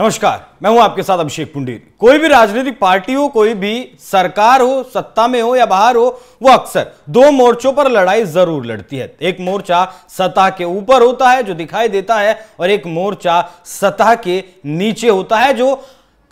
नमस्कार मैं हूं आपके साथ अभिषेक पुंडीर कोई भी राजनीतिक पार्टी हो कोई भी सरकार हो सत्ता में हो या बाहर हो वो अक्सर दो मोर्चों पर लड़ाई जरूर लड़ती है एक मोर्चा सतह के ऊपर होता है जो दिखाई देता है और एक मोर्चा सतह के नीचे होता है जो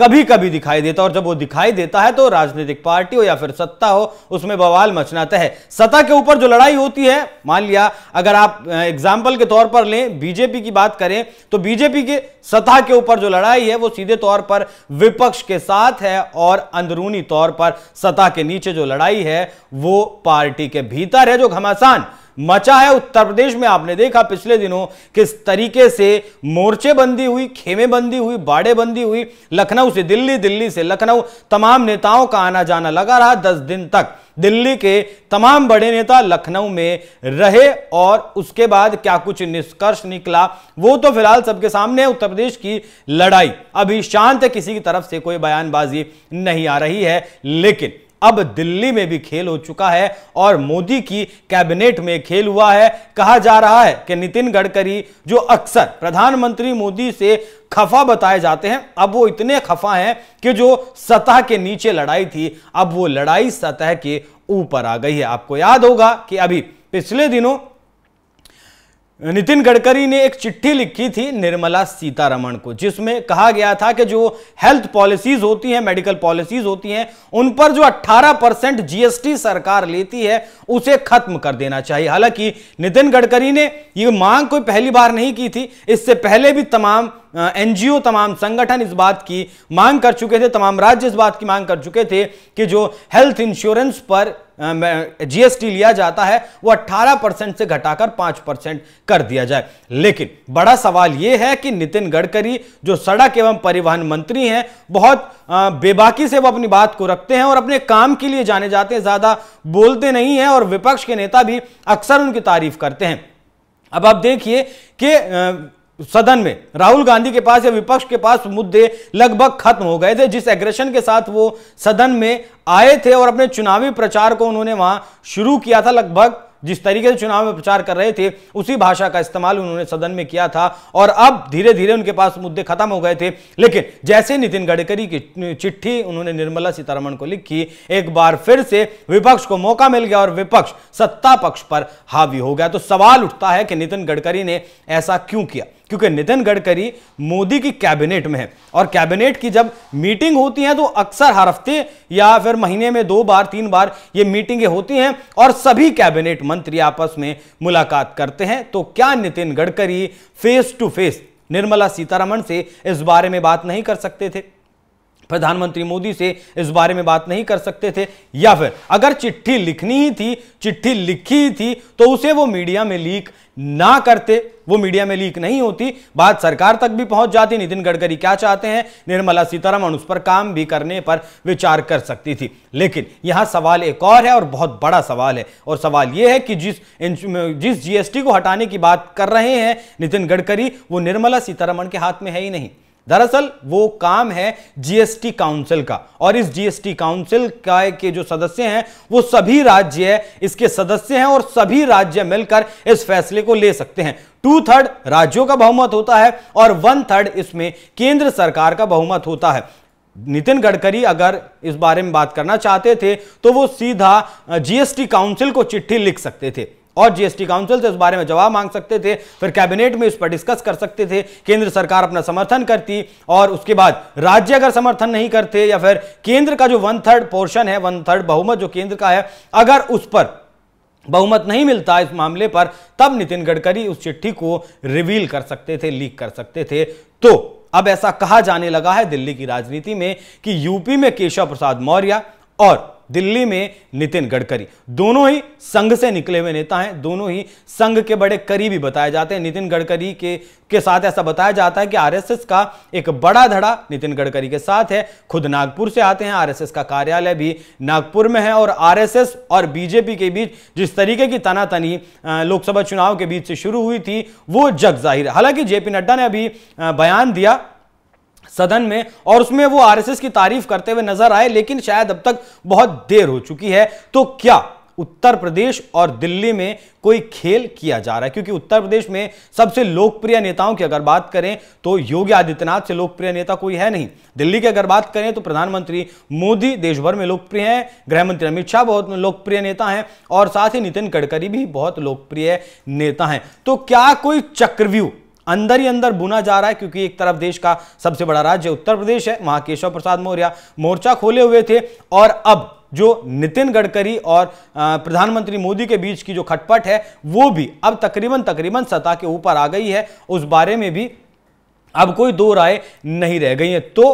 कभी कभी दिखाई देता और जब वो दिखाई देता है तो राजनीतिक पार्टी हो या फिर सत्ता हो उसमें बवाल मचना है सत्ता के ऊपर जो लड़ाई होती है मान लिया अगर आप एग्जाम्पल के तौर पर लें बीजेपी की बात करें तो बीजेपी के सत्ता के ऊपर जो लड़ाई है वो सीधे तौर पर विपक्ष के साथ है और अंदरूनी तौर पर सत्ता के नीचे जो लड़ाई है वो पार्टी के भीतर है जो घमासान मचा है उत्तर प्रदेश में आपने देखा पिछले दिनों किस तरीके से मोर्चेबंदी हुई खेमेबंदी हुई बाड़ेबंदी हुई लखनऊ से दिल्ली दिल्ली से लखनऊ तमाम नेताओं का आना जाना लगा रहा दस दिन तक दिल्ली के तमाम बड़े नेता लखनऊ में रहे और उसके बाद क्या कुछ निष्कर्ष निकला वो तो फिलहाल सबके सामने है उत्तर प्रदेश की लड़ाई अभी शांत किसी की तरफ से कोई बयानबाजी नहीं आ रही है लेकिन अब दिल्ली में भी खेल हो चुका है और मोदी की कैबिनेट में खेल हुआ है कहा जा रहा है कि नितिन गडकरी जो अक्सर प्रधानमंत्री मोदी से खफा बताए जाते हैं अब वो इतने खफा हैं कि जो सतह के नीचे लड़ाई थी अब वो लड़ाई सतह के ऊपर आ गई है आपको याद होगा कि अभी पिछले दिनों नितिन गडकरी ने एक चिट्ठी लिखी थी निर्मला सीतारमण को जिसमें कहा गया था कि जो हेल्थ पॉलिसीज होती हैं मेडिकल पॉलिसीज होती हैं उन पर जो 18 परसेंट जीएसटी सरकार लेती है उसे खत्म कर देना चाहिए हालांकि नितिन गडकरी ने ये मांग कोई पहली बार नहीं की थी इससे पहले भी तमाम एनजीओ तमाम संगठन इस बात की मांग कर चुके थे तमाम राज्य इस बात की मांग कर चुके थे कि जो हेल्थ इंश्योरेंस पर जीएसटी लिया जाता है वो 18 परसेंट से घटाकर 5 परसेंट कर दिया जाए लेकिन बड़ा सवाल यह है कि नितिन गडकरी जो सड़क एवं परिवहन मंत्री हैं बहुत बेबाकी से वो अपनी बात को रखते हैं और अपने काम के लिए जाने जाते हैं ज़्यादा बोलते नहीं हैं और विपक्ष के नेता भी अक्सर उनकी तारीफ करते हैं अब आप देखिए कि सदन में राहुल गांधी के पास या विपक्ष के पास मुद्दे लगभग खत्म हो गए थे जिस एग्रेशन के साथ वो सदन में आए थे और अपने चुनावी प्रचार को उन्होंने वहां शुरू किया था लगभग जिस तरीके से चुनाव में प्रचार कर रहे थे उसी भाषा का इस्तेमाल उन्होंने सदन में किया था और अब धीरे धीरे उनके पास मुद्दे खत्म हो गए थे लेकिन जैसे नितिन गडकरी की चिट्ठी उन्होंने निर्मला सीतारमण को लिखी एक बार फिर से विपक्ष को मौका मिल गया और विपक्ष सत्ता पक्ष पर हावी हो गया तो सवाल उठता है कि नितिन गडकरी ने ऐसा क्यों किया क्योंकि नितिन गडकरी मोदी की कैबिनेट में है और कैबिनेट की जब मीटिंग होती है तो अक्सर हर हफ्ते या फिर महीने में दो बार तीन बार ये मीटिंगें होती हैं और सभी कैबिनेट मंत्री आपस में मुलाकात करते हैं तो क्या Nitin Gadkari face to face Nirmala Sitharaman से इस बारे में बात नहीं कर सकते थे प्रधानमंत्री मोदी से इस बारे में बात नहीं कर सकते थे या फिर अगर चिट्ठी लिखनी ही थी चिट्ठी लिखी ही थी तो उसे वो मीडिया में लीक ना करते वो मीडिया में लीक नहीं होती बात सरकार तक भी पहुंच जाती नितिन गडकरी क्या चाहते हैं निर्मला सीतारमण उस पर काम भी करने पर विचार कर सकती थी लेकिन यहां सवाल एक और है और बहुत बड़ा सवाल है और सवाल यह है कि जिस जिस जीएसटी को हटाने की बात कर रहे हैं नितिन गडकरी वो निर्मला सीतारमण के हाथ में है ही नहीं दरअसल वो काम है जीएसटी काउंसिल का और इस जीएसटी काउंसिल का के जो सदस्य हैं वो सभी राज्य है, इसके सदस्य हैं और सभी राज्य मिलकर इस फैसले को ले सकते हैं टू थर्ड राज्यों का बहुमत होता है और वन थर्ड इसमें केंद्र सरकार का बहुमत होता है नितिन गडकरी अगर इस बारे में बात करना चाहते थे तो वो सीधा जीएसटी काउंसिल को चिट्ठी लिख सकते थे और जीएसटी काउंसिल से उस बारे में जवाब मांग सकते थे फिर कैबिनेट में उस पर डिस्कस कर सकते थे केंद्र सरकार अपना समर्थन करती और उसके बाद राज्य अगर समर्थन नहीं करते या फिर केंद्र का जो वन थर्ड पोर्शन है वन थर्ड बहुमत जो केंद्र का है अगर उस पर बहुमत नहीं मिलता इस मामले पर तब नितिन गडकरी उस चिट्ठी को रिवील कर सकते थे लीक कर सकते थे तो अब ऐसा कहा जाने लगा है दिल्ली की राजनीति में कि यूपी में केशव प्रसाद मौर्य और दिल्ली में नितिन गडकरी दोनों ही संघ से निकले हुए नेता हैं दोनों ही संघ के बड़े करीबी बताए जाते हैं नितिन गडकरी के के साथ ऐसा बताया जाता है कि आरएसएस का एक बड़ा धड़ा नितिन गडकरी के साथ है खुद नागपुर से आते हैं आरएसएस का कार्यालय भी नागपुर में है और आरएसएस और बीजेपी के बीच जिस तरीके की तनातनी लोकसभा चुनाव के बीच से शुरू हुई थी वो जग जाहिर हालांकि जेपी नड्डा ने अभी बयान दिया सदन में और उसमें वो आरएसएस की तारीफ करते हुए नजर आए लेकिन शायद अब तक बहुत देर हो चुकी है तो क्या उत्तर प्रदेश और दिल्ली में कोई खेल किया जा रहा है क्योंकि उत्तर प्रदेश में सबसे लोकप्रिय नेताओं की अगर बात करें तो योगी आदित्यनाथ से लोकप्रिय नेता कोई है नहीं दिल्ली की अगर बात करें तो प्रधानमंत्री मोदी देशभर में लोकप्रिय हैं गृहमंत्री अमित शाह बहुत लोकप्रिय नेता हैं और साथ ही नितिन गडकरी भी बहुत लोकप्रिय नेता हैं तो क्या कोई चक्रव्यूह अंदर ही अंदर बुना जा रहा है क्योंकि एक तरफ देश का सबसे बड़ा राज्य उत्तर प्रदेश है वहां केशव प्रसाद मौर्य मोर्चा खोले हुए थे और अब जो नितिन गडकरी और प्रधानमंत्री मोदी के बीच की जो खटपट है वो भी अब तकरीबन तकरीबन सतह के ऊपर आ गई है उस बारे में भी अब कोई दो राय नहीं रह गई है तो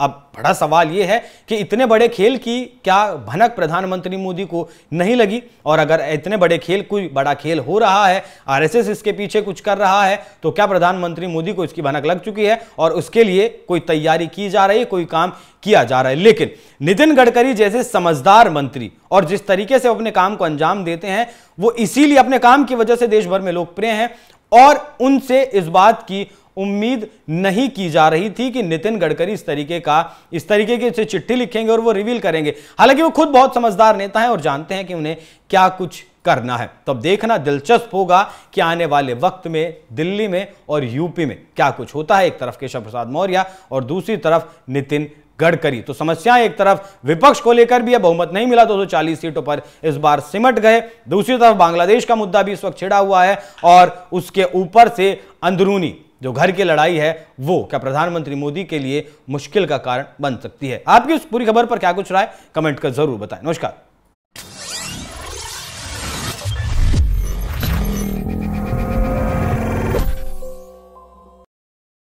अब बड़ा सवाल यह है कि इतने बड़े खेल की क्या भनक प्रधानमंत्री मोदी को नहीं लगी और अगर इतने बड़े खेल कोई बड़ा खेल हो रहा है आरएसएस इसके पीछे कुछ कर रहा है तो क्या प्रधानमंत्री मोदी को इसकी भनक लग चुकी है और उसके लिए कोई तैयारी की जा रही है कोई काम किया जा रहा है लेकिन नितिन गडकरी जैसे समझदार मंत्री और जिस तरीके से अपने काम को अंजाम देते हैं वो इसीलिए अपने काम की वजह से देश भर में लोकप्रिय हैं और उनसे इस बात की उम्मीद नहीं की जा रही थी कि नितिन गडकरी इस तरीके का इस तरीके की चिट्ठी लिखेंगे और वो रिवील करेंगे हालांकि वो खुद बहुत समझदार नेता हैं और जानते हैं कि उन्हें क्या कुछ करना है तो अब देखना दिलचस्प होगा कि आने वाले वक्त में दिल्ली में और यूपी में क्या कुछ होता है एक तरफ केशव प्रसाद मौर्य और दूसरी तरफ नितिन गडकरी तो समस्याएं एक तरफ विपक्ष को लेकर भी है बहुमत नहीं मिला 240 सीटों पर इस बार सिमट गए दूसरी तरफ बांग्लादेश का मुद्दा भी इस वक्त छिड़ा हुआ है और उसके ऊपर से अंदरूनी जो घर की लड़ाई है वो क्या प्रधानमंत्री मोदी के लिए मुश्किल का कारण बन सकती है आपकी उस पूरी खबर पर क्या कुछ राय कमेंट कर जरूर बताएं नमस्कार